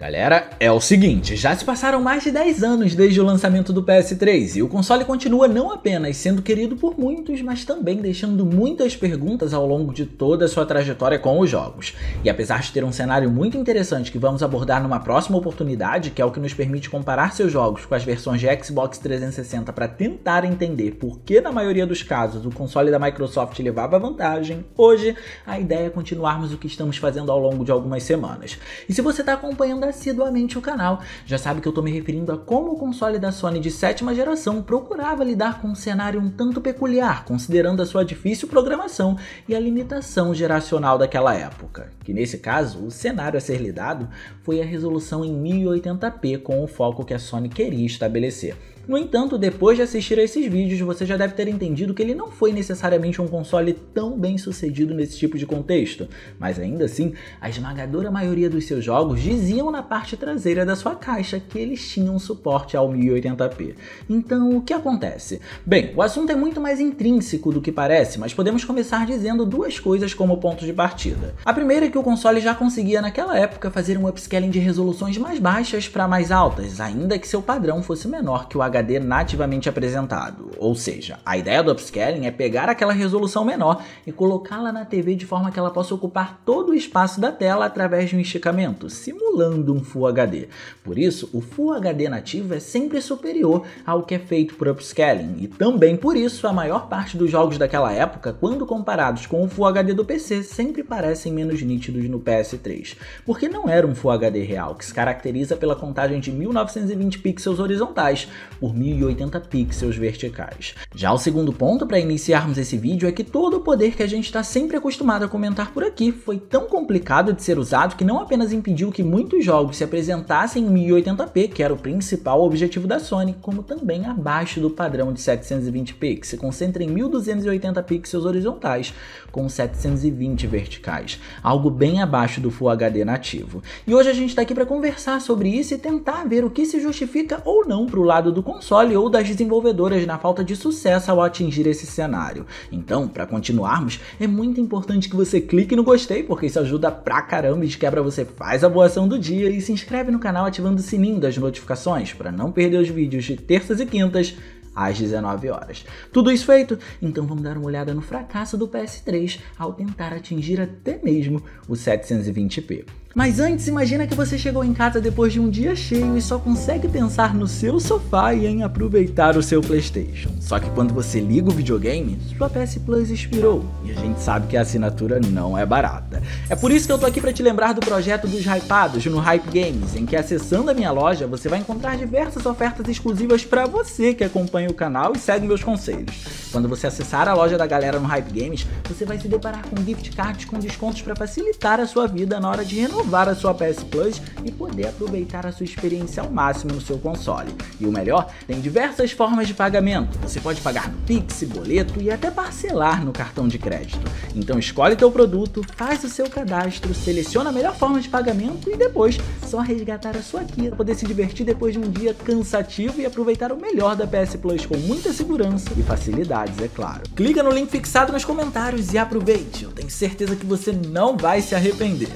Galera, é o seguinte, já se passaram mais de 10 anos desde o lançamento do PS3 e o console continua não apenas sendo querido por muitos, mas também deixando muitas perguntas ao longo de toda a sua trajetória com os jogos. E apesar de ter um cenário muito interessante que vamos abordar numa próxima oportunidade, que é o que nos permite comparar seus jogos com as versões de Xbox 360 para tentar entender por que na maioria dos casos o console da Microsoft levava vantagem, hoje a ideia é continuarmos o que estamos fazendo ao longo de algumas semanas. E se você está acompanhando assiduamente o canal já sabe que eu estou me referindo a como o console da Sony de sétima geração procurava lidar com um cenário um tanto peculiar, considerando a sua difícil programação e a limitação geracional daquela época, que nesse caso o cenário a ser lidado foi a resolução em 1080p com o foco que a Sony queria estabelecer. No entanto, depois de assistir a esses vídeos, você já deve ter entendido que ele não foi necessariamente um console tão bem sucedido nesse tipo de contexto, mas ainda assim, a esmagadora maioria dos seus jogos diziam na parte traseira da sua caixa que eles tinham suporte ao 1080p. Então, o que acontece? Bem, o assunto é muito mais intrínseco do que parece, mas podemos começar dizendo duas coisas como ponto de partida. A primeira é que o console já conseguia naquela época fazer um upscaling de resoluções mais baixas para mais altas, ainda que seu padrão fosse menor que o HD HD nativamente apresentado, ou seja, a ideia do upscaling é pegar aquela resolução menor e colocá-la na TV de forma que ela possa ocupar todo o espaço da tela através de um esticamento, simulando um Full HD. Por isso, o Full HD nativo é sempre superior ao que é feito por upscaling, e também por isso a maior parte dos jogos daquela época, quando comparados com o Full HD do PC, sempre parecem menos nítidos no PS3, porque não era um Full HD real, que se caracteriza pela contagem de 1920 pixels horizontais. por por 1080 pixels verticais. Já o segundo ponto para iniciarmos esse vídeo é que todo o poder que a gente está sempre acostumado a comentar por aqui foi tão complicado de ser usado que não apenas impediu que muitos jogos se apresentassem em 1080p, que era o principal objetivo da Sony, como também abaixo do padrão de 720p, que se concentra em 1280 pixels horizontais com 720 verticais, algo bem abaixo do Full HD nativo. E hoje a gente está aqui para conversar sobre isso e tentar ver o que se justifica ou não para o lado do console ou das desenvolvedoras na falta de sucesso ao atingir esse cenário. Então, para continuarmos, é muito importante que você clique no gostei, porque isso ajuda pra caramba e de quebra você faz a boa ação do dia e se inscreve no canal ativando o sininho das notificações para não perder os vídeos de terças e quintas às 19 horas. Tudo isso feito? Então vamos dar uma olhada no fracasso do PS3 ao tentar atingir até mesmo o 720p. Mas antes, imagina que você chegou em casa depois de um dia cheio e só consegue pensar no seu sofá e em aproveitar o seu PlayStation. Só que quando você liga o videogame, sua PS Plus expirou e a gente sabe que a assinatura não é barata. É por isso que eu tô aqui para te lembrar do projeto dos hypados no Hype Games, em que acessando a minha loja você vai encontrar diversas ofertas exclusivas para você que acompanha o canal e segue meus conselhos. Quando você acessar a loja da galera no Hype Games, você vai se deparar com gift cards com descontos para facilitar a sua vida na hora de renovar renovar a sua PS Plus e poder aproveitar a sua experiência ao máximo no seu console. E o melhor, tem diversas formas de pagamento. Você pode pagar no Pix, boleto e até parcelar no cartão de crédito. Então escolhe teu produto, faz o seu cadastro, seleciona a melhor forma de pagamento e depois só resgatar a sua Kia para poder se divertir depois de um dia cansativo e aproveitar o melhor da PS Plus com muita segurança e facilidades, é claro. Clica no link fixado nos comentários e aproveite. Eu tenho certeza que você não vai se arrepender.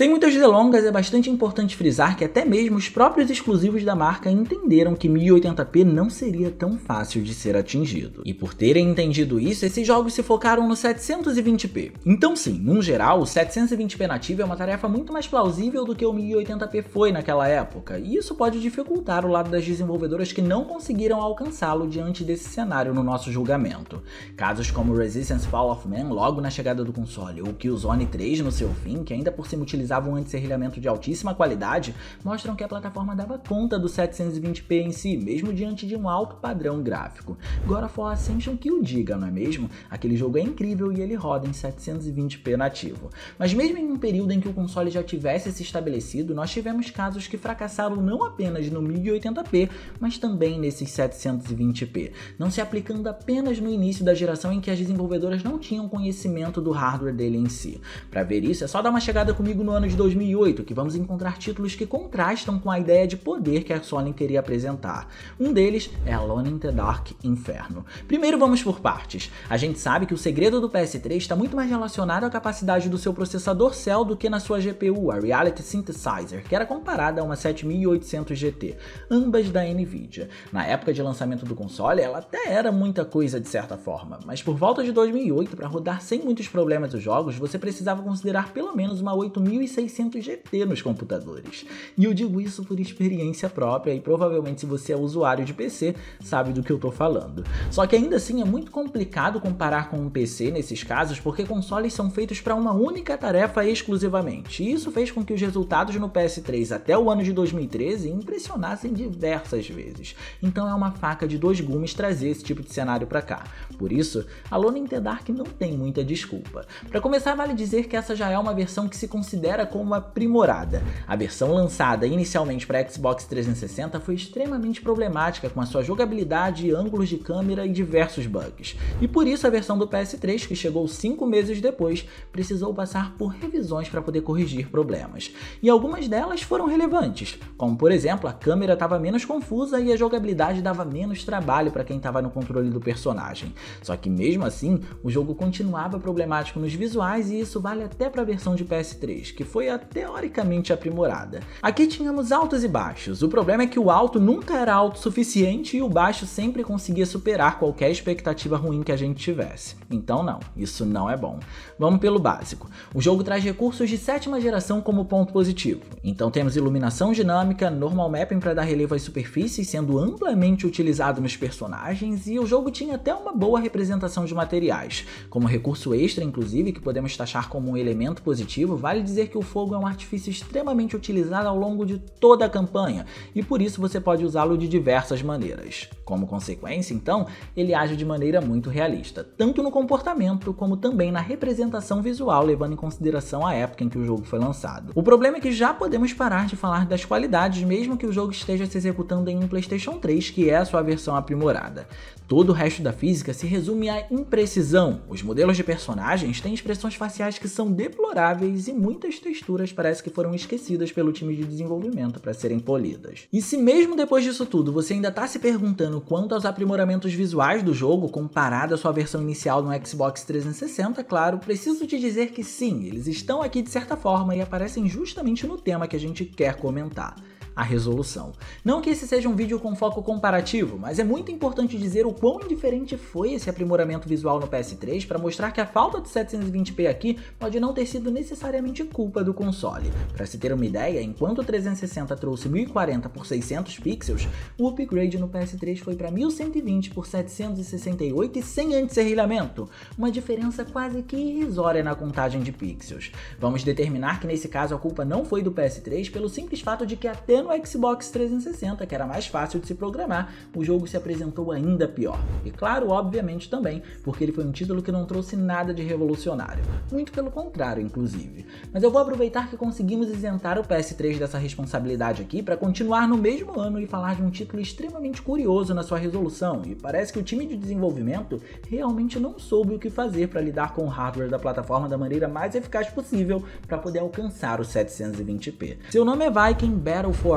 Sem muitas delongas, é bastante importante frisar que até mesmo os próprios exclusivos da marca entenderam que 1080p não seria tão fácil de ser atingido. E por terem entendido isso, esses jogos se focaram no 720p. Então sim, num geral, o 720p nativo é uma tarefa muito mais plausível do que o 1080p foi naquela época, e isso pode dificultar o lado das desenvolvedoras que não conseguiram alcançá-lo diante desse cenário no nosso julgamento. Casos como Resistance Fall of Man logo na chegada do console, ou Killzone 3 no seu fim, que ainda por cima utiliza utilizavam um anti-serrilhamento de altíssima qualidade mostram que a plataforma dava conta do 720p em si, mesmo diante de um alto padrão gráfico. God of War Ascension que o diga, não é mesmo? Aquele jogo é incrível e ele roda em 720p nativo. Mas mesmo em um período em que o console já tivesse se estabelecido, nós tivemos casos que fracassaram não apenas no 1080p, mas também nesses 720p, não se aplicando apenas no início da geração em que as desenvolvedoras não tinham conhecimento do hardware dele em si. Para ver isso, é só dar uma chegada comigo no ano de 2008, que vamos encontrar títulos que contrastam com a ideia de poder que a Sony queria apresentar. Um deles é Alone in the Dark Inferno. Primeiro vamos por partes. A gente sabe que o segredo do PS3 está muito mais relacionado à capacidade do seu processador Cell do que na sua GPU, a Reality Synthesizer, que era comparada a uma 7800 GT, ambas da Nvidia. Na época de lançamento do console, ela até era muita coisa de certa forma, mas por volta de 2008, para rodar sem muitos problemas os jogos, você precisava considerar pelo menos uma 8000 1600 GT nos computadores. E eu digo isso por experiência própria e provavelmente se você é usuário de PC sabe do que eu tô falando. Só que ainda assim é muito complicado comparar com um PC nesses casos porque consoles são feitos para uma única tarefa exclusivamente. E isso fez com que os resultados no PS3 até o ano de 2013 impressionassem diversas vezes. Então é uma faca de dois gumes trazer esse tipo de cenário para cá. Por isso, a Lona Dark não tem muita desculpa. Para começar, vale dizer que essa já é uma versão que se considera considera como uma primorada. A versão lançada inicialmente para Xbox 360 foi extremamente problemática com a sua jogabilidade, ângulos de câmera e diversos bugs. E por isso a versão do PS3, que chegou 5 meses depois, precisou passar por revisões para poder corrigir problemas. E algumas delas foram relevantes, como por exemplo, a câmera estava menos confusa e a jogabilidade dava menos trabalho para quem estava no controle do personagem. Só que mesmo assim, o jogo continuava problemático nos visuais e isso vale até para a versão de PS3, que foi a teoricamente aprimorada. Aqui tínhamos altos e baixos, o problema é que o alto nunca era alto o suficiente e o baixo sempre conseguia superar qualquer expectativa ruim que a gente tivesse. Então não, isso não é bom. Vamos pelo básico. O jogo traz recursos de sétima geração como ponto positivo. Então temos iluminação dinâmica, normal mapping para dar relevo às superfícies, sendo amplamente utilizado nos personagens, e o jogo tinha até uma boa representação de materiais. Como recurso extra, inclusive, que podemos taxar como um elemento positivo, vale dizer que o fogo é um artifício extremamente utilizado ao longo de toda a campanha, e por isso você pode usá-lo de diversas maneiras. Como consequência, então, ele age de maneira muito realista, tanto no comportamento como também na representação visual, levando em consideração a época em que o jogo foi lançado. O problema é que já podemos parar de falar das qualidades, mesmo que o jogo esteja se executando em um PlayStation 3, que é a sua versão aprimorada. Todo o resto da física se resume à imprecisão. Os modelos de personagens têm expressões faciais que são deploráveis e muitas texturas parece que foram esquecidas pelo time de desenvolvimento para serem polidas. E se mesmo depois disso tudo você ainda está se perguntando quanto aos aprimoramentos visuais do jogo comparado à sua versão inicial no Xbox 360, claro, preciso te dizer que sim, eles estão aqui de certa forma e aparecem justamente no tema que a gente quer comentar a resolução. Não que esse seja um vídeo com foco comparativo, mas é muito importante dizer o quão indiferente foi esse aprimoramento visual no PS3 para mostrar que a falta de 720p aqui pode não ter sido necessariamente culpa do console. Para se ter uma ideia, enquanto o 360 trouxe 1040 por 600 pixels, o upgrade no PS3 foi para 1120 por 768 e sem anti-serrilhamento, uma diferença quase que irrisória na contagem de pixels. Vamos determinar que nesse caso a culpa não foi do PS3 pelo simples fato de que até no Xbox 360, que era mais fácil de se programar, o jogo se apresentou ainda pior. E claro, obviamente também, porque ele foi um título que não trouxe nada de revolucionário. Muito pelo contrário, inclusive. Mas eu vou aproveitar que conseguimos isentar o PS3 dessa responsabilidade aqui para continuar no mesmo ano e falar de um título extremamente curioso na sua resolução. E parece que o time de desenvolvimento realmente não soube o que fazer para lidar com o hardware da plataforma da maneira mais eficaz possível para poder alcançar o 720p. Seu nome é Viking Battle for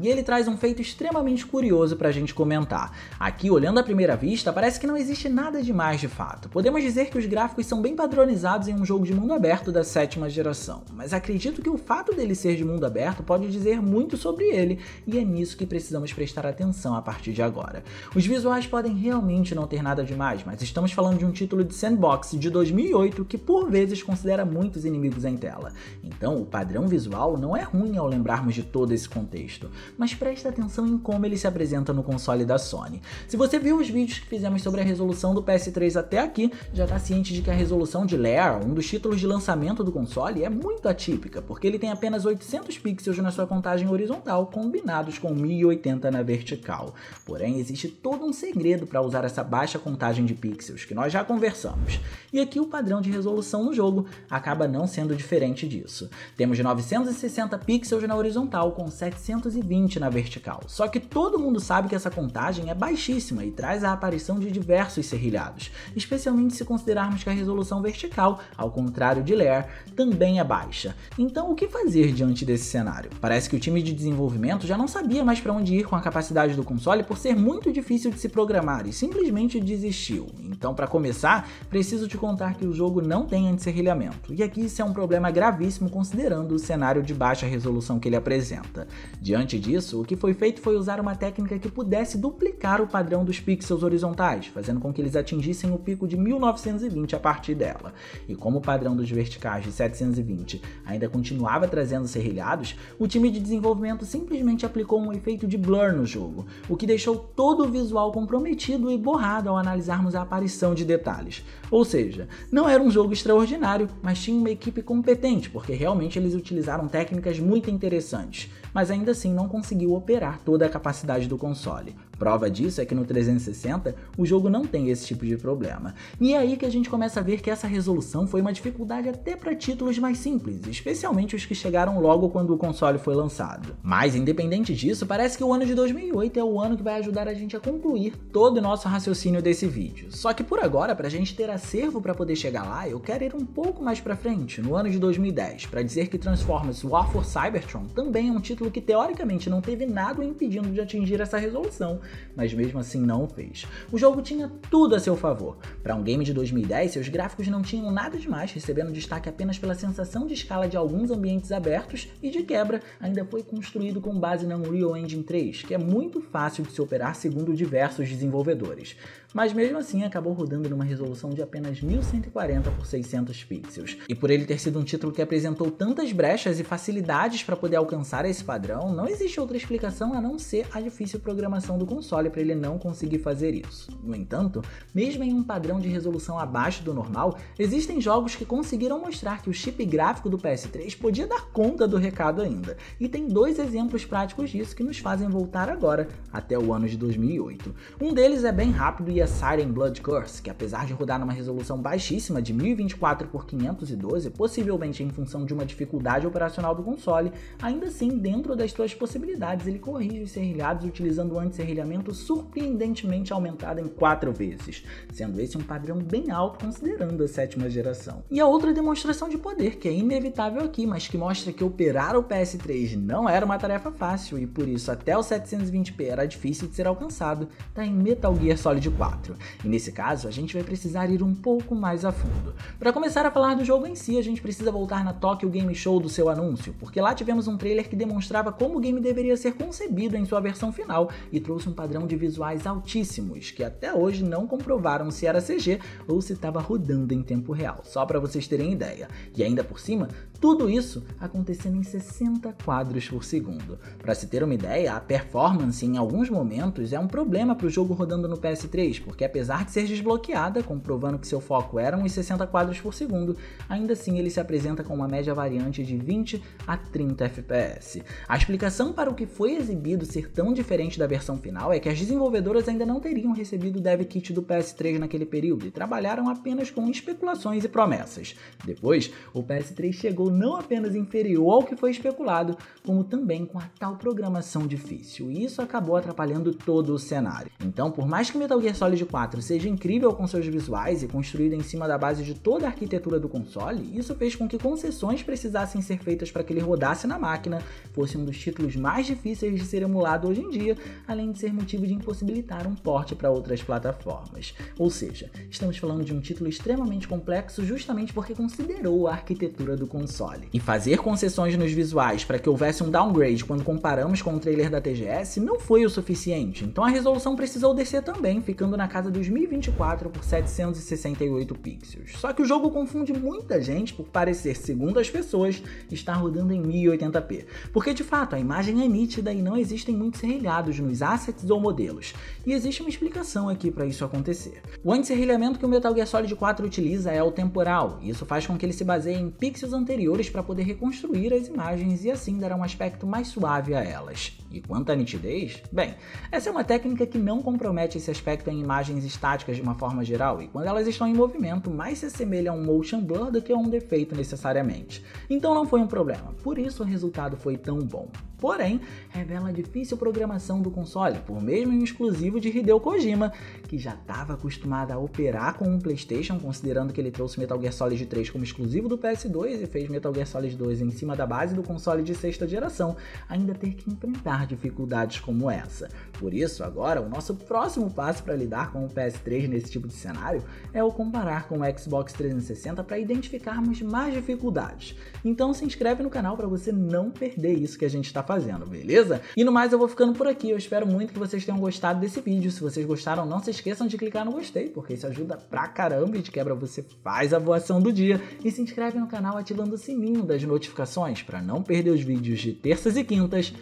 e ele traz um feito extremamente curioso para a gente comentar. Aqui, olhando à primeira vista, parece que não existe nada demais de fato. Podemos dizer que os gráficos são bem padronizados em um jogo de mundo aberto da sétima geração, mas acredito que o fato dele ser de mundo aberto pode dizer muito sobre ele, e é nisso que precisamos prestar atenção a partir de agora. Os visuais podem realmente não ter nada demais, mas estamos falando de um título de sandbox de 2008 que por vezes considera muitos inimigos em tela. Então, o padrão visual não é ruim ao lembrarmos de todo esse contexto, mas presta atenção em como ele se apresenta no console da Sony. Se você viu os vídeos que fizemos sobre a resolução do PS3 até aqui, já está ciente de que a resolução de Lair, um dos títulos de lançamento do console, é muito atípica, porque ele tem apenas 800 pixels na sua contagem horizontal, combinados com 1080 na vertical. Porém, existe todo um segredo para usar essa baixa contagem de pixels, que nós já conversamos. E aqui o padrão de resolução no jogo acaba não sendo diferente disso. Temos 960 pixels na horizontal com 720 na vertical. Só que todo mundo sabe que essa contagem é baixíssima e traz a aparição de diversos serrilhados, especialmente se considerarmos que a resolução vertical, ao contrário de Lair, também é baixa. Então o que fazer diante desse cenário? Parece que o time de desenvolvimento já não sabia mais para onde ir com a capacidade do console por ser muito difícil de se programar e simplesmente desistiu. Então para começar, preciso te contar que o jogo não tem anti-serrilhamento, e aqui isso é um problema gravíssimo considerando o cenário de baixa resolução que ele apresenta. Diante disso, o que foi feito foi usar uma técnica que pudesse duplicar o padrão dos pixels horizontais, fazendo com que eles atingissem o pico de 1920 a partir dela. E como o padrão dos verticais de 720 ainda continuava trazendo serrilhados, o time de desenvolvimento simplesmente aplicou um efeito de blur no jogo, o que deixou todo o visual comprometido e borrado ao analisarmos a aparição de detalhes. Ou seja, não era um jogo extraordinário, mas tinha uma equipe competente, porque realmente eles utilizaram técnicas muito interessantes mas ainda assim não conseguiu operar toda a capacidade do console, Prova disso é que no 360 o jogo não tem esse tipo de problema. E é aí que a gente começa a ver que essa resolução foi uma dificuldade até para títulos mais simples, especialmente os que chegaram logo quando o console foi lançado. Mas independente disso, parece que o ano de 2008 é o ano que vai ajudar a gente a concluir todo o nosso raciocínio desse vídeo. Só que por agora, para a gente ter acervo para poder chegar lá, eu quero ir um pouco mais para frente, no ano de 2010, para dizer que Transformers War for Cybertron também é um título que teoricamente não teve nada impedindo de atingir essa resolução, mas mesmo assim não fez. O jogo tinha tudo a seu favor. Para um game de 2010, seus gráficos não tinham nada demais, recebendo destaque apenas pela sensação de escala de alguns ambientes abertos e de quebra, ainda foi construído com base na Unreal Engine 3, que é muito fácil de se operar segundo diversos desenvolvedores mas mesmo assim acabou rodando numa resolução de apenas 1140 por 600 pixels. E por ele ter sido um título que apresentou tantas brechas e facilidades para poder alcançar esse padrão, não existe outra explicação a não ser a difícil programação do console para ele não conseguir fazer isso. No entanto, mesmo em um padrão de resolução abaixo do normal, existem jogos que conseguiram mostrar que o chip gráfico do PS3 podia dar conta do recado ainda. E tem dois exemplos práticos disso que nos fazem voltar agora até o ano de 2008. Um deles é bem rápido e Maria Siren Blood Curse, que apesar de rodar numa resolução baixíssima de 1024 por 512, possivelmente em função de uma dificuldade operacional do console, ainda assim, dentro das suas possibilidades, ele corrige os serrilhados utilizando o anti-serrilhamento surpreendentemente aumentado em 4 vezes, sendo esse um padrão bem alto considerando a sétima geração. E a outra demonstração de poder, que é inevitável aqui, mas que mostra que operar o PS3 não era uma tarefa fácil e por isso até o 720p era difícil de ser alcançado, está em Metal Gear Solid 4. 4. E nesse caso, a gente vai precisar ir um pouco mais a fundo. Para começar a falar do jogo em si, a gente precisa voltar na Tokyo Game Show do seu anúncio, porque lá tivemos um trailer que demonstrava como o game deveria ser concebido em sua versão final e trouxe um padrão de visuais altíssimos, que até hoje não comprovaram se era CG ou se estava rodando em tempo real, só para vocês terem ideia. E ainda por cima, tudo isso acontecendo em 60 quadros por segundo. Para se ter uma ideia, a performance em alguns momentos é um problema para o jogo rodando no PS3, porque apesar de ser desbloqueada, comprovando que seu foco eram os 60 quadros por segundo, ainda assim ele se apresenta com uma média variante de 20 a 30 FPS. A explicação para o que foi exibido ser tão diferente da versão final é que as desenvolvedoras ainda não teriam recebido o dev kit do PS3 naquele período e trabalharam apenas com especulações e promessas. Depois, o PS3 chegou não apenas inferior ao que foi especulado, como também com a tal programação difícil. E isso acabou atrapalhando todo o cenário. Então, por mais que Metal Gear Solid 4 seja incrível com seus visuais e construído em cima da base de toda a arquitetura do console, isso fez com que concessões precisassem ser feitas para que ele rodasse na máquina, fosse um dos títulos mais difíceis de ser emulado hoje em dia, além de ser motivo de impossibilitar um porte para outras plataformas. Ou seja, estamos falando de um título extremamente complexo justamente porque considerou a arquitetura do console console. E fazer concessões nos visuais para que houvesse um downgrade quando comparamos com o trailer da TGS não foi o suficiente, então a resolução precisou descer também, ficando na casa dos 1024 por 768 pixels. Só que o jogo confunde muita gente por parecer, segundo as pessoas, estar rodando em 1080p, porque de fato a imagem é nítida e não existem muitos serrilhados nos assets ou modelos, e existe uma explicação aqui para isso acontecer. O anti-serrilhamento que o Metal Gear Solid 4 utiliza é o temporal, e isso faz com que ele se baseie em pixels anteriores anteriores para poder reconstruir as imagens e assim dar um aspecto mais suave a elas. E quanto à nitidez, bem, essa é uma técnica que não compromete esse aspecto em imagens estáticas de uma forma geral e quando elas estão em movimento mais se assemelha a um motion blur do que a um defeito necessariamente. Então não foi um problema, por isso o resultado foi tão bom. Porém, revela a difícil programação do console, por mesmo um exclusivo de Hideo Kojima, que já estava acostumado a operar com um PlayStation, considerando que ele trouxe Metal Gear Solid 3 como exclusivo do PS2 e fez Metal Gear Solid 2 em cima da base do console de sexta geração ainda ter que enfrentar dificuldades como essa. Por isso, agora, o nosso próximo passo para lidar com o PS3 nesse tipo de cenário é o comparar com o Xbox 360 para identificarmos mais dificuldades. Então se inscreve no canal para você não perder isso que a gente está fazendo, beleza? E no mais eu vou ficando por aqui, eu espero muito que vocês tenham gostado desse vídeo. Se vocês gostaram, não se esqueçam de clicar no gostei, porque isso ajuda pra caramba e de quebra você faz a voação do dia. E se inscreve no canal ativando o sininho das notificações para não perder os vídeos de terças e quintas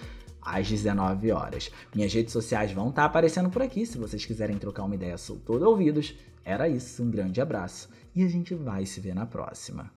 às 19 horas. Minhas redes sociais vão estar tá aparecendo por aqui se vocês quiserem trocar uma ideia soltou ouvidos. Era isso, um grande abraço e a gente vai se ver na próxima.